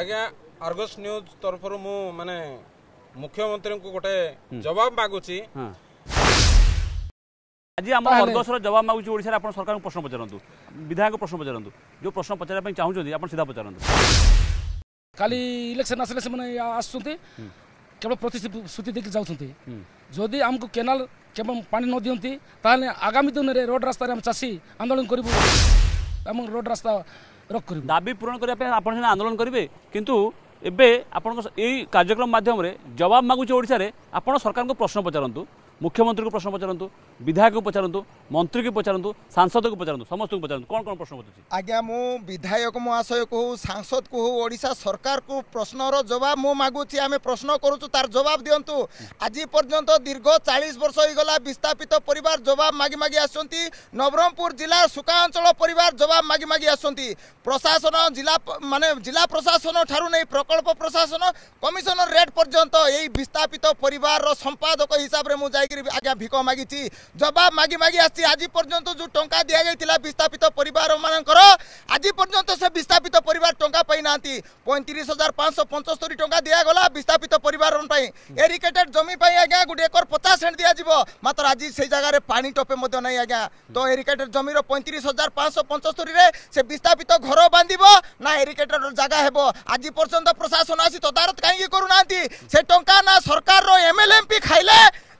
ଆଜ୍ଞା ଆର୍ଗସ୍ ନ୍ୟୁଜ୍ ତରଫରୁ ମୁଁ ମାନେ ମୁଖ୍ୟମନ୍ତ୍ରୀଙ୍କୁ ଗୋଟେ ଜବାବ ମାଗୁଛି ଆଜି ଆମର ଅର୍ଗସର ଜବାବ ମାଗୁଛି ଓଡ଼ିଶାରେ ଆପଣ ସରକାରଙ୍କୁ ପ୍ରଶ୍ନ ପଚାରନ୍ତୁ ବିଧାୟକ ପ୍ରଶ୍ନ ପଚାରନ୍ତୁ ଯେଉଁ ପ୍ରଶ୍ନ ପଚାରିବା ପାଇଁ ଚାହୁଁଛନ୍ତି ଆପଣ ସିଧା ପଚାରନ୍ତୁ କାଲି ଇଲେକ୍ସନ୍ ଆସିଲେ ସେମାନେ ଆସୁଛନ୍ତି କେବଳ ପ୍ରତିଶ୍ରୁତି ଦେଇକି ଯାଉଛନ୍ତି ଯଦି ଆମକୁ କେନାଲ କେବଳ ପାଣି ନ ଦିଅନ୍ତି ତାହେଲେ ଆଗାମୀ ଦିନରେ ରୋଡ଼ ରାସ୍ତାରେ ଆମେ ଚାଷୀ ଆନ୍ଦୋଳନ କରିବୁ ଏବଂ ରୋଡ଼ ରାସ୍ତା ଦାବି ପୂରଣ କରିବା ପାଇଁ ଆପଣ ସିନା ଆନ୍ଦୋଳନ କରିବେ କିନ୍ତୁ ଏବେ ଆପଣଙ୍କ ଏଇ କାର୍ଯ୍ୟକ୍ରମ ମାଧ୍ୟମରେ ଜବାବ ମାଗୁଛି ଓଡ଼ିଶାରେ ଆପଣ ସରକାରଙ୍କୁ ପ୍ରଶ୍ନ ପଚାରନ୍ତୁ ମୁଖ୍ୟମନ୍ତ୍ରୀଙ୍କୁ ପ୍ରଶ୍ନ ପଚାରନ୍ତୁ ବିଧାୟକକୁ ପଚାରନ୍ତୁ ମନ୍ତ୍ରୀକୁ ପଚାରନ୍ତୁ ସାଂସଦକୁ ପଚାରନ୍ତୁ ସମସ୍ତଙ୍କୁ ପଚାରନ୍ତୁ କ'ଣ କ'ଣ ପ୍ରଶ୍ନ ପଚାରୁଛି ଆଜ୍ଞା ମୁଁ ବିଧାୟକ ମହାଶୟକୁ ହଉ ସାଂସଦକୁ ହଉ ଓଡ଼ିଶା ସରକାରକୁ ପ୍ରଶ୍ନର ଜବାବ ମୁଁ ମାଗୁଛି ଆମେ ପ୍ରଶ୍ନ କରୁଛୁ ତାର ଜବାବ ଦିଅନ୍ତୁ ଆଜି ପର୍ଯ୍ୟନ୍ତ ଦୀର୍ଘ ଚାଳିଶ ବର୍ଷ ହୋଇଗଲା ବିସ୍ଥାପିତ ପରିବାର ଜବାବ ମାଗି ମାଗି ଆସୁଛନ୍ତି ନବରଙ୍ଗପୁର ଜିଲ୍ଲା ସୁକା ଅଞ୍ଚଳ ପରିବାର ଜବାବ ମାଗି ମାଗି ଆସୁଛନ୍ତି ପ୍ରଶାସନ ଜିଲ୍ଲା ମାନେ ଜିଲ୍ଲା ପ୍ରଶାସନ ଠାରୁ ନେଇ ପ୍ରକଳ୍ପ ପ୍ରଶାସନ କମିଶନର ରେଟ୍ ପର୍ଯ୍ୟନ୍ତ ଏହି ବିସ୍ଥାପିତ ପରିବାରର ସମ୍ପାଦକ ହିସାବରେ ମୁଁ ଯାଇକରି ଆଜ୍ଞା ଭିକ ମାଗିଛି জবাব মাগি মাগি আসছি আজি পর্যন্ত যে টঙ্কা দিয়া যাইছিলা বিস্থাপিত পরিবার মানকর আজি পর্যন্ত সে বিস্থাপিত পরিবার টঙ্কা পাই না পঁয়ত্রিশ হাজার পাঁচশো পঞ্চস্তরি টঙ্কা দিয়া গলা বিস্থাপিত পরিবার এরিকেটেড জমি পাই আজ্ঞা গোটে একর পচাশ সেন্ট দিয়া যাব মাত্র আজি সেই জায়গায় পানি টপে মধ্যে নাই আজ্ঞা তো এরিকেটেড জমির পঁয়ত্রিশ হাজার পাঁচশো পঞ্চস্তরিরে সে বিস্থাপিত ঘর বাঁধিব না এরিকেটেড জায়গা হব আজি পর্যন্ত প্রশাসন আসি তদারত কাইকি করু না সে টঙ্কা না সরকার এমএলএমপি খাইলে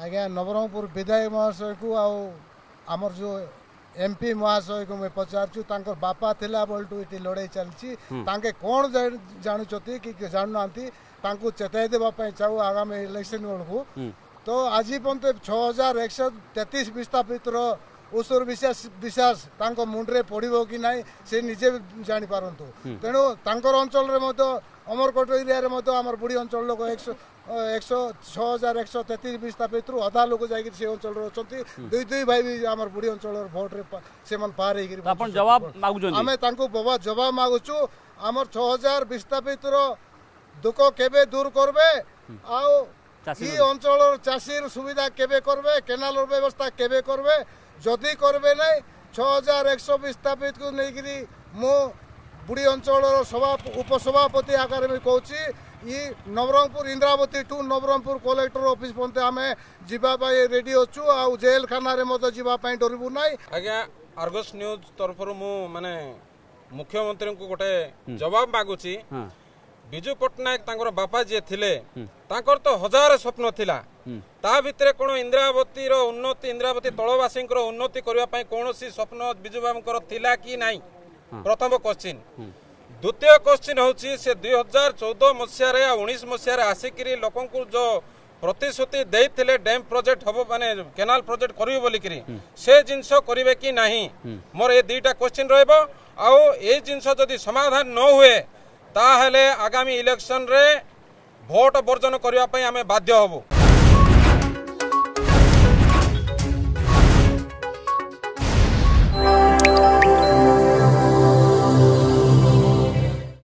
ଆଜ୍ଞା ନବରଙ୍ଗପୁର ବିଧାୟକ ମହାଶୟକୁ ଆଉ ଆମର ଯେଉଁ ଏମ୍ ପି ମହାଶୟକୁ ମୁଁ ପଚାରୁଛୁ ତାଙ୍କ ବାପା ଥିଲା ବୋଲଠୁ ଏଠି ଲଢ଼େଇ ଚାଲିଛି ତାଙ୍କେ କ'ଣ ଜାଣୁଛନ୍ତି କି ଜାଣୁନାହାନ୍ତି ତାଙ୍କୁ ଚେତାଇ ଦେବା ପାଇଁ ଚାହୁଁ ଆଗାମୀ ଇଲେକ୍ସନ୍ ବେଳକୁ ତ ଆଜି ପର୍ଯ୍ୟନ୍ତ ଛଅ ହଜାର ଏକଶହ ତେତିଶ ବିସ୍ଥାପିତର ଉସୁର ବିଶ୍ୱାସ ବିଶ୍ୱାସ ତାଙ୍କ ମୁଣ୍ଡରେ ପଡ଼ିବ କି ନାହିଁ ସେ ନିଜେ ଜାଣିପାରନ୍ତୁ ତେଣୁ ତାଙ୍କର ଅଞ୍ଚଳରେ ମଧ୍ୟ અમરકોટ એરિયા મતો અમાર બુડી અંચળ લોક એકસો એકસો છ હજાર એકસો તેત્રીસ વિસ્તા ભીતર અધા લોક જઈ સે અંચળ અંતિ દુઈ દુઈ ભાઈ બી અમાર બુડી અંચળ ભોટરે સેમાન પાર હોઈ આપણ જવાબ માગુଛନ୍ତି અમે તાંકુ જવાબ માગુଛୁ ଆମର ଛଅ ହଜାର ବିସ୍ଥାପିତର ଦୁଃଖ କେବେ ଦୂର କରିବେ ଆଉ ଇ ଅଞ୍ଚଳର ଚାଷୀର ସୁବିଧା କେବେ କରିବେ କେନାଲର ବ୍ୟବସ୍ଥା କେବେ କରିବେ ଯଦି କରିବେ ନାହିଁ ଛଅ ହଜାର ଏକଶହ ବିସ୍ଥାପିତକୁ ନେଇକରି ମୁଁ ବୁଡ଼ି ଅଞ୍ଚଳର ସଭା ଉପସଭାପତି ଆକାରରେ ମୁଁ କହୁଛି ଇ ନବରଙ୍ଗପୁର ଇନ୍ଦ୍ରାବତୀଠୁ ନବରଙ୍ଗପୁର କଲେକ୍ଟର ଅଫିସ୍ ପର୍ଯ୍ୟନ୍ତ ଆମେ ଯିବା ପାଇଁ ରେଡ଼ି ଅଛୁ ଆଉ ଜେଲଖାନାରେ ମଧ୍ୟ ଯିବା ପାଇଁ ଡରିବୁ ନାହିଁ ଆଜ୍ଞା ଆର୍ଗସ୍ ନ୍ୟୁଜ୍ ତରଫରୁ ମୁଁ ମାନେ ମୁଖ୍ୟମନ୍ତ୍ରୀଙ୍କୁ ଗୋଟେ ଜବାବ ମାଗୁଛି ବିଜୁ ପଟ୍ଟନାୟକ ତାଙ୍କର ବାପା ଯିଏ ଥିଲେ ତାଙ୍କର ତ ହଜାର ସ୍ୱପ୍ନ ଥିଲା ତା ଭିତରେ କ'ଣ ଇନ୍ଦ୍ରାବତୀର ଉନ୍ନତି ଇନ୍ଦ୍ରାବତୀ ତଳବାସୀଙ୍କର ଉନ୍ନତି କରିବା ପାଇଁ କୌଣସି ସ୍ୱପ୍ନ ବିଜୁ ବାବୁଙ୍କର ଥିଲା କି ନାହିଁ ପ୍ରଥମ କୋଶ୍ଚିନ୍ ଦ୍ୱିତୀୟ କୋଶ୍ଚିନ୍ ହେଉଛି ସେ ଦୁଇ ହଜାର ଚଉଦ ମସିହାରେ ଆଉ ଉଣେଇଶ ମସିହାରେ ଆସିକିରି ଲୋକଙ୍କୁ ଯେଉଁ ପ୍ରତିଶ୍ରୁତି ଦେଇଥିଲେ ଡ୍ୟାମ୍ ପ୍ରୋଜେକ୍ଟ ହବ ମାନେ କେନାଲ ପ୍ରୋଜେକ୍ଟ କରିବେ ବୋଲିକିରି ସେ ଜିନିଷ କରିବେ କି ନାହିଁ ମୋର ଏ ଦୁଇଟା କୋଶ୍ଚିନ୍ ରହିବ ଆଉ ଏ ଜିନିଷ ଯଦି ସମାଧାନ ନ ହୁଏ ତାହେଲେ ଆଗାମୀ ଇଲେକ୍ସନରେ ଭୋଟ ବର୍ଜନ କରିବା ପାଇଁ ଆମେ ବାଧ୍ୟ ହେବୁ